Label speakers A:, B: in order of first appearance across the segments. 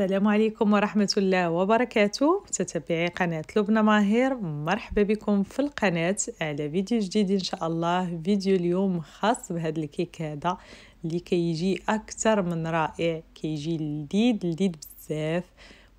A: السلام عليكم ورحمة الله وبركاته متتبعي قناة لبنى ماهر مرحبا بكم في القناة على فيديو جديد إن شاء الله فيديو اليوم خاص بهذا الكيك هذا اللي كيجي أكثر من رائع كيجي لذيذ لذيذ بزاف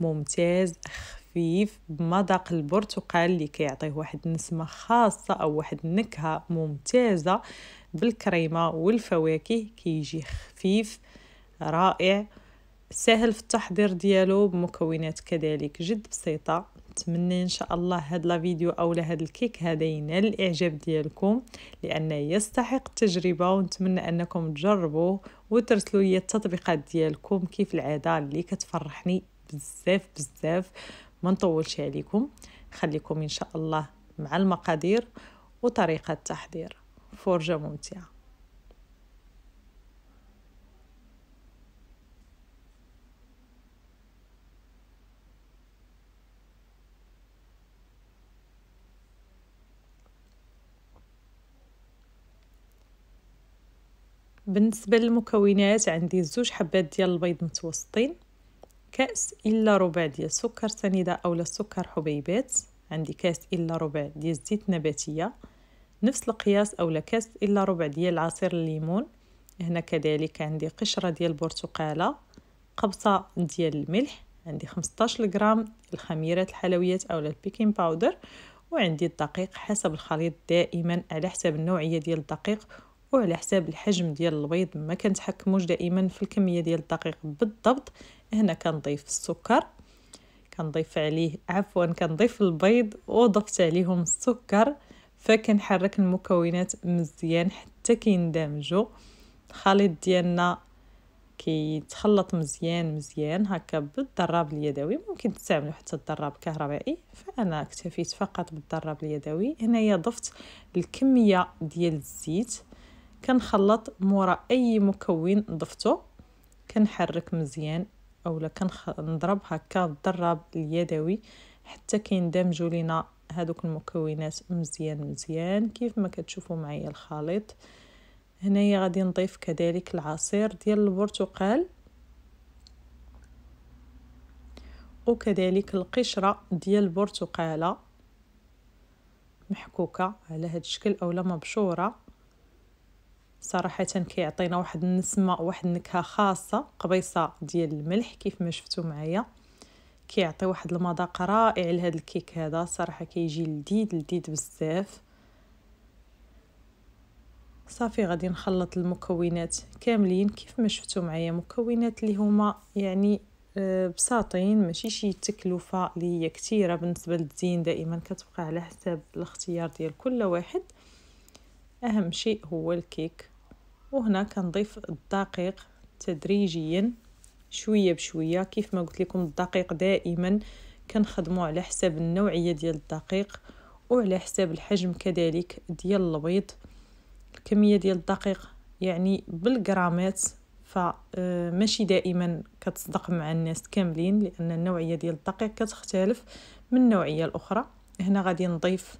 A: ممتاز خفيف بمذاق البرتقال اللي كيعطيه واحد النسمه خاصه او واحد النكهه ممتازه بالكريمه والفواكه كيجي خفيف رائع ساهل في التحضير ديالو بمكونات كذلك جد بسيطه نتمنى ان شاء الله هاد لا فيديو اولا هاد الكيك هذا ينال الاعجاب ديالكم لانه يستحق التجربه ونتمنى انكم تجربوه وترسلوا لي التطبيقات ديالكم كيف العاده اللي كتفرحني بزاف بزاف ما نطولش عليكم خليكم ان شاء الله مع المقادير وطريقه التحضير فرجه ممتعه بالنسبة للمكونات عندي زوج حبات ديال البيض متوسطين كأس إلا ربع ديال سكر سنيدة أولا سكر حبيبات عندي كاس إلا ربع ديال الزيت النباتية نفس القياس أولا كاس إلا ربع ديال عصير الليمون هنا كذلك عندي قشرة ديال البرتقالة قبصة ديال الملح عندي 15 غرام الخميرات الحلويات أولا البيكين باودر وعندي الدقيق حسب الخليط دائما على حسب النوعية ديال الدقيق وعلى حساب الحجم ديال البيض ما كنتحكموش دائما في الكميه ديال الدقيق بالضبط هنا كنضيف السكر كنضيف عليه عفوا كنضيف البيض وضفت عليهم السكر فكنحرك المكونات مزيان حتى كيندمجوا الخليط ديالنا كيتخلط مزيان مزيان هكا بالضراب اليدوي ممكن تستعملوا حتى الضراب كهربائي فانا اكتفيت فقط بالضراب اليدوي هنايا ضفت الكميه ديال الزيت كنخلط مورا اي مكون ضفتو كنحرك مزيان اولا كنضرب هكا الضرب اليدوي حتى كيندمجوا لينا هادوك المكونات مزيان مزيان كيف ما كتشوفوا معايا الخليط هنايا غادي نضيف كذلك العصير ديال البرتقال وكذلك القشره ديال البرتقاله محكوكه على هاد الشكل اولا مبشوره صراحة كيعطينا واحد النسمة واحد النكهة خاصة قبيصة ديال الملح كيف ما شفتو معايا كيعطي واحد المذاق رائع لهاد الكيك هذا صراحة كيجي لذيذ لذيذ بزاف صافي غادي نخلط المكونات كاملين كيف ما شفتو معايا مكونات اللي هما يعني آه، بساطين ماشي شي تكلفه اللي هي كثيره بالنسبه للتزيين دائما كتبقى على حساب الاختيار ديال كل واحد أهم شيء هو الكيك وهنا كنضيف الدقيق تدريجيا شويه بشويه كيف ما قلت لكم الدقيق دائما كنخدمو على حساب النوعيه ديال الدقيق وعلى حساب الحجم كذلك ديال البيض الكميه ديال الدقيق يعني بالغرامات فماشي آه، دائما كتصدق مع الناس كاملين لان النوعيه ديال الدقيق كتختلف من نوعيه الاخرى هنا غادي نضيف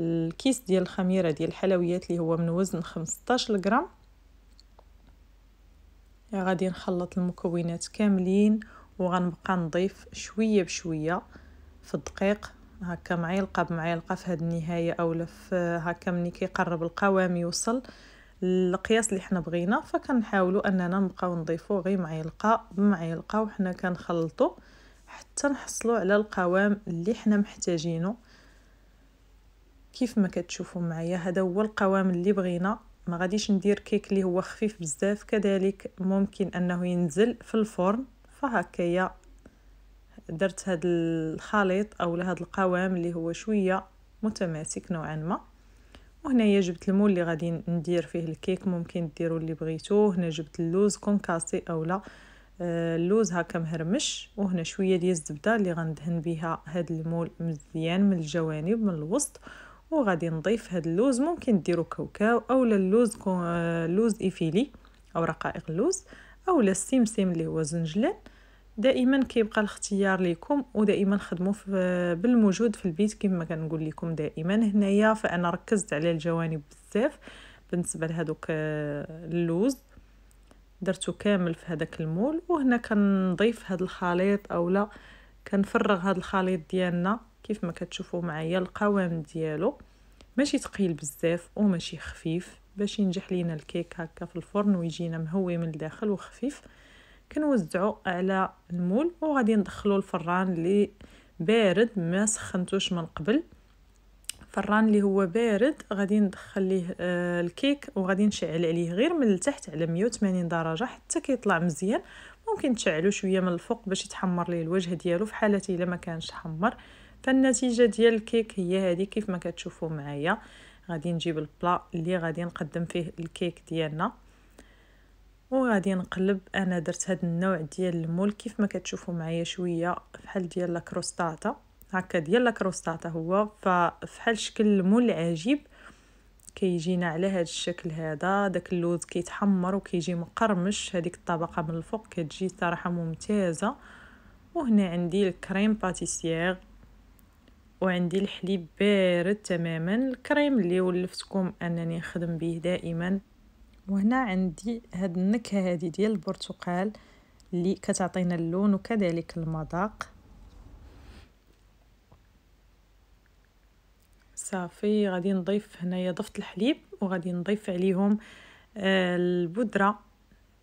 A: الكيس ديال الخميره ديال الحلويات اللي هو من وزن 15 غرام إيه، غادي نخلط المكونات كاملين وغنبقى نضيف شويه بشويه في الدقيق هكا معلقه بمعلقه في هاد النهايه اولا في هكا ملي كيقرب القوام يوصل القياس اللي حنا بغينا فكنحاولوا اننا نبقاو نضيفو غير معلقه بمعلقه وحنا كنخلطو حتى نحصلوا على القوام اللي حنا محتاجينه كيف ما كتشوفوا معايا هذا هو القوام اللي بغينا ما غاديش ندير كيك اللي هو خفيف بزاف كذلك ممكن انه ينزل في الفرن فهكايا درت هذا الخليط او هذا القوام اللي هو شويه متماسك نوعا ما وهنايا جبت المول اللي غادي ندير فيه الكيك ممكن ديروا اللي بغيتوه هنا جبت اللوز كونكاسي اولا آه، اللوز هكا مهرمش وهنا شويه ديال الزبده اللي غندهن بها هاد المول مزيان من الجوانب من الوسط وغادي نضيف هاد اللوز ممكن ديرو كاوكاو اولا اللوز كو لوز ايفيلي او رقائق اللوز اولا السمسم اللي هو زنجلان دائما كيبقى الاختيار ليكم ودائما خدموا بالموجود في البيت كما كنقول لكم دائما هنايا فانا ركزت على الجوانب بزاف بالنسبه لهذوك آه، اللوز درتو كامل في هذاك المول وهنا كنضيف هذا الخليط اولا كنفرغ هذا الخليط ديالنا كيف ما كتشوفوا معايا القوام ديالو ماشي ثقيل بزاف وماشي خفيف باش ينجح لينا الكيك هكا في الفرن ويجينا مهوي من الداخل وخفيف كنوزعو على المول وغادي ندخلو الفران اللي بارد ما سخنتوش من قبل فران اللي هو بارد غادي ندخل ليه آه، الكيك وغادي نشعل عليه غير من التحت على 180 درجه حتى كيطلع مزيان ممكن تشعلو شويه من الفوق باش يتحمر ليه الوجه ديالو في حاله الا ما كانش حمر فالنتيجه ديال الكيك هي هذه كيف ما كتشوفوا معايا غادي نجيب البلا اللي غادي نقدم فيه الكيك ديالنا وغادي نقلب انا درت هذا النوع ديال المول كيف ما كتشوفوا معايا شويه فحال ديال لاكروستاتا هكا ديال لاكروستاتا هو فحال شكل المول العجيب كيجينا على هذا الشكل هذا داك اللوز كيتحمر وكيجي مقرمش هذيك الطبقه من الفوق كتجي صراحه ممتازه وهنا عندي الكريم باتيسيير وعندي الحليب بارد تماما الكريم اللي ولفتكم انني نخدم به دائما وهنا عندي هاد النكهه هذه ديال البرتقال اللي كتعطينا اللون وكذلك المذاق صافي غادي نضيف هنايا ضفت الحليب وغادي نضيف عليهم آه، البودره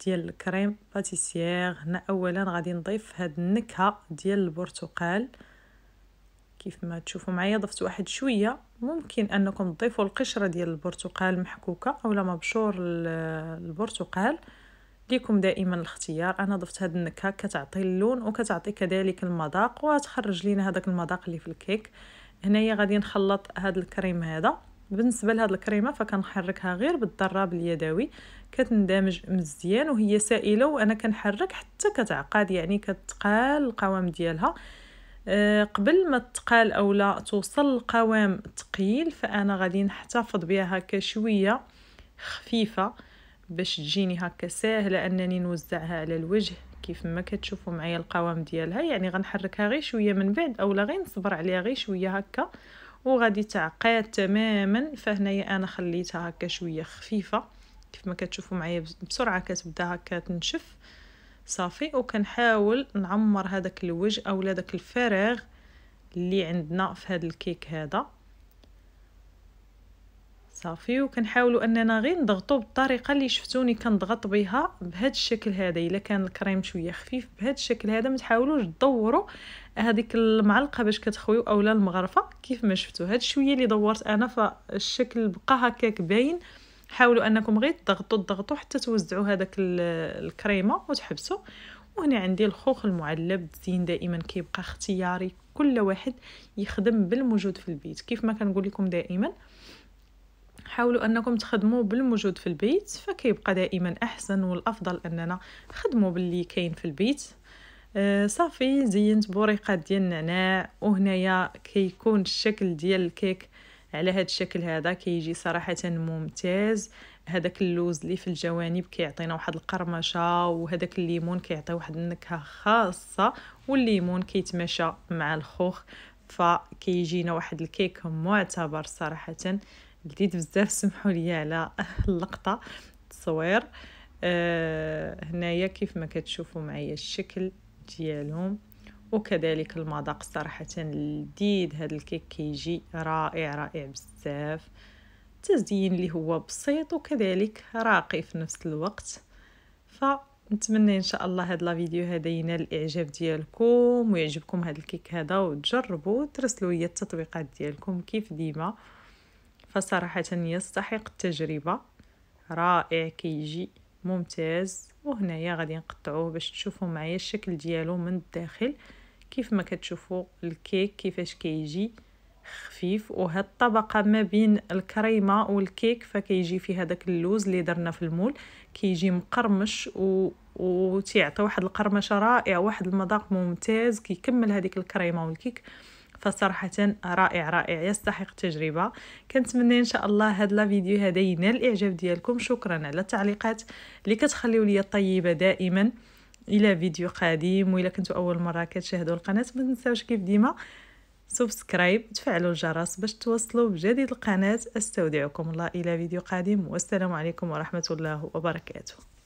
A: ديال الكريم باتيسيير هنا اولا غادي نضيف هاد النكهه ديال البرتقال كيف ما تشوفوا معايا ضفت واحد شويه ممكن انكم تضيفوا القشره ديال البرتقال محكوكه اولا مبشور البرتقال ليكم دائما الاختيار انا ضفت هاد النكهه كتعطي اللون وكتعطي كذلك المذاق وتخرج لينا هذاك المذاق اللي في الكيك هنايا غادي نخلط هاد الكريم هذا بالنسبه لهاد الكريمه فكنحركها غير بالضراب اليدوي كتندمج مزيان وهي سائله وانا كنحرك حتى كتعقد يعني كتقال القوام ديالها آه، قبل ما تقال او لا توصل لقوام تقيل فانا غادي نحتفظ بها هكا شويه خفيفه باش تجيني هكا ساهله انني نوزعها على الوجه كيف ما كتشوفوا معايا القوام ديالها يعني غنحركها غير شويه من بعد اولا غير نصبر عليها غير شويه هكا وغادي تعقاد تماما فهنايا انا خليتها هكا شويه خفيفه كيف ما كتشوفوا معايا بسرعه كتبدا هكا تنشف صافي وكنحاول نعمر هذاك الوجه اولا داك الفراغ اللي عندنا في هذا الكيك هذا صافي وكنحاولوا اننا غير نضغطوا بالطريقه اللي شفتوني كنضغط بها بهذا الشكل هذا الا كان الكريم شويه خفيف بهذا الشكل هذا ما تحاولوش تدوروا هذيك المعلقه باش كتخويو اولا المغرفه كيف ما شفتوا هاد شويه اللي دورت انا فالشكل بقى هكاك باين حاولوا انكم غير تضغطوا تضغطوا حتى توزعوا هذاك الكريمه وتحبسوا وهنا عندي الخوخ المعلب الزين دائما كيبقى اختياري كل واحد يخدم بالموجود في البيت كيف ما كنقول لكم دائما حاولوا انكم تخدموا بالموجود في البيت فكيبقى دائما احسن والافضل اننا نخدموا باللي كاين في البيت آه، صافي زينت بوريقات ديال النعناع وهنايا كيكون الشكل ديال الكيك على هذا الشكل هذا كيجي صراحه ممتاز هذاك اللوز اللي في الجوانب كيعطينا واحد القرمشه وهذاك الليمون كيعطي واحد النكهه خاصه والليمون كيتماشى مع الخوخ فكيجينا واحد الكيك معتبر صراحه لذيذ بزاف سمحوا لي على اللقطه التصوير آه هنايا كيف ما كتشوفوا معايا الشكل ديالهم وكذلك المذاق صراحة لذيذ هذا الكيك كيجي رائع رائع بزاف التزيين اللي هو بسيط وكذلك راقي في نفس الوقت فنتمنى ان شاء الله هاد لا فيديو هذا ينال الاعجاب ديالكم ويعجبكم هاد الكيك هذا وتجربوا ترسلوا لي التطبيقات ديالكم كيف ديما فصراحة يستحق التجربة رائع كيجي ممتاز وهنايا غادي نقطعوه باش تشوفوا معايا الشكل ديالو من الداخل كيف ما كتشوفوا الكيك كيفاش كيجي خفيف وهاد الطبقه ما بين الكريمه والكيك فكيجي فيها داك اللوز اللي درنا في المول كيجي مقرمش و وتيعطي واحد القرمشه رائعه واحد المذاق ممتاز كيكمل هذيك الكريمه والكيك فصراحة رائع رائع يستحق التجربة كنتمنى ان شاء الله هاد لا فيديو هذا ينال الاعجاب ديالكم شكرا على التعليقات اللي كتخليو لي طيبة دائما الى فيديو قديم وإلى كنتو اول مره كتشاهدوا القناه ما تنساوش كيف ديما سبسكرايب تفعلوا الجرس باش توصلوا بجديد القناه استودعكم الله الى فيديو قادم والسلام عليكم ورحمه الله وبركاته